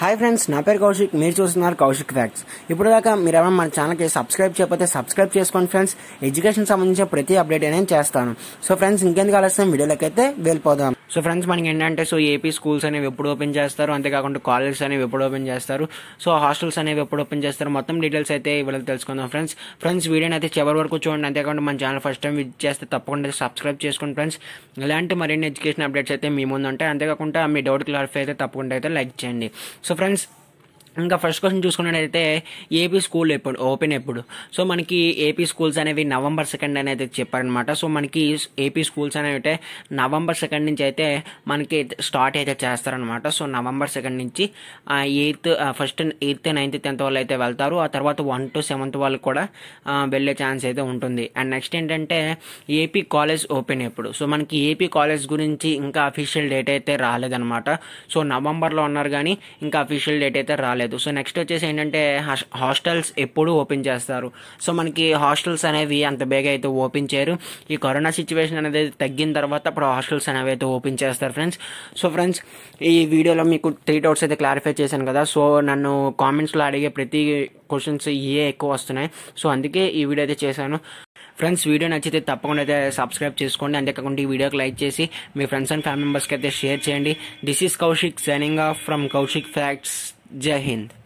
hi friends నా పేరు కౌశిక్ మీరు చూస్తున్నారు కౌశిక్ ఫ్యాక్ట్స్ ఇప్పుడు దాకా మీరు ఎవరైనా మన ఛానల్కి సబ్స్క్రైబ్ చేయకపోతే సబ్స్క్రైబ్ చేసుకోండి ఫ్రెండ్స్ ఎడ్యుకేషన్ సంబంధించిన ప్రతి అప్డేట్ అనేది చేస్తాను సో ఫ్రెండ్స్ ఇంకెందుకు ఆలస్యం వీడియోలోకి అయితే వెళ్ళిపోదాం సో ఫ్రెండ్స్ మనకి ఏంటంటే సో ఏపీ స్కూల్స్ అనేవి ఎప్పుడు ఓపెన్ చేస్తారు అంతేకాకుండా కాలేజెస్ అనేవి ఎప్పుడు ఓపెన్ చేస్తారు సో హాస్టల్స్ అనేవి ఎప్పుడు ఓపెన్ చేస్తారు మొత్తం డీటెయిల్స్ అయితే ఇవాళ తెలుసుకుందాం ఫ్రెండ్స్ ఫ్రెండ్స్ వీడియోని అయితే చివరి వరకు చూడండి అంతేకాకుండా మన ఛానల్ ఫస్ట్ టైం విజిట్ చేస్తే తప్పకుండా సబ్స్క్రైబ్ చేసుకోండి ఫ్రెండ్స్ ఇలాంటి మరిన్ని ఎడ్యుకేషన్ అప్డేట్స్ అయితే మీ ముందు ఉంటాయి అంతేకాకుండా మీ డౌట్ క్లారిఫై అయితే తప్పకుండా అయితే లైక్ చేయండి సో ఫ్రెండ్స్ ఇంకా ఫస్ట్ క్వశ్చన్ చూసుకున్నట్టయితే ఏపీ స్కూల్ ఎప్పుడు ఓపెన్ ఎప్పుడు సో మనకి ఏపీ స్కూల్స్ అనేవి నవంబర్ సెకండ్ అనేది చెప్పారనమాట సో మనకి ఏపీ స్కూల్స్ అనేవి నవంబర్ సెకండ్ నుంచి అయితే మనకి స్టార్ట్ అయితే చేస్తారనమాట సో నవంబర్ సెకండ్ నుంచి eighth first eighth ninth tenth వాళ్ళు అయితే వెళ్తారు ఆ తర్వాత వన్ టు సెవెంత్ వాళ్ళు కూడా వెళ్ళే ఛాన్స్ అయితే ఉంటుంది అండ్ నెక్స్ట్ ఏంటంటే ఏపీ కాలేజ్ ఓపెన్ ఎప్పుడు సో మనకి ఏపీ కాలేజ్ గురించి ఇంకా అఫీషియల్ డేట్ అయితే రాలేదనమాట సో నవంబర్లో ఉన్నారు కానీ ఇంకా అఫీషియల్ డేట్ అయితే రాలేదు లేదు సో నెక్స్ట్ వచ్చేసి ఏంటంటే హాస్టల్స్ ఎప్పుడు ఓపెన్ చేస్తారు సో మనకి హాస్టల్స్ అనేవి అంత బేగా అయితే ఓపెన్ చేయరు ఈ కరోనా సిచ్యువేషన్ అనేది తగ్గిన తర్వాత అప్పుడు హాస్టల్స్ అనేవి అయితే ఓపెన్ చేస్తారు ఫ్రెండ్స్ సో ఫ్రెండ్స్ ఈ వీడియోలో మీకు త్రీ డౌట్స్ అయితే క్లారిఫై చేశాను కదా సో నన్ను కామెంట్స్లో అడిగే ప్రతి క్వశ్చన్స్ ఏ ఎక్కువ వస్తున్నాయి సో అందుకే ఈ వీడియో అయితే చేశాను ఫ్రెండ్స్ వీడియో నచ్చితే తప్పకుండా అయితే సబ్స్క్రైబ్ చేసుకోండి అంతేకాకుండా ఈ వీడియోకి లైక్ చేసి మీ ఫ్రెండ్స్ అండ్ ఫ్యామిలీ మెంబర్స్కి అయితే షేర్ చేయండి this is Kaushik signing off from Kaushik facts जय हिंद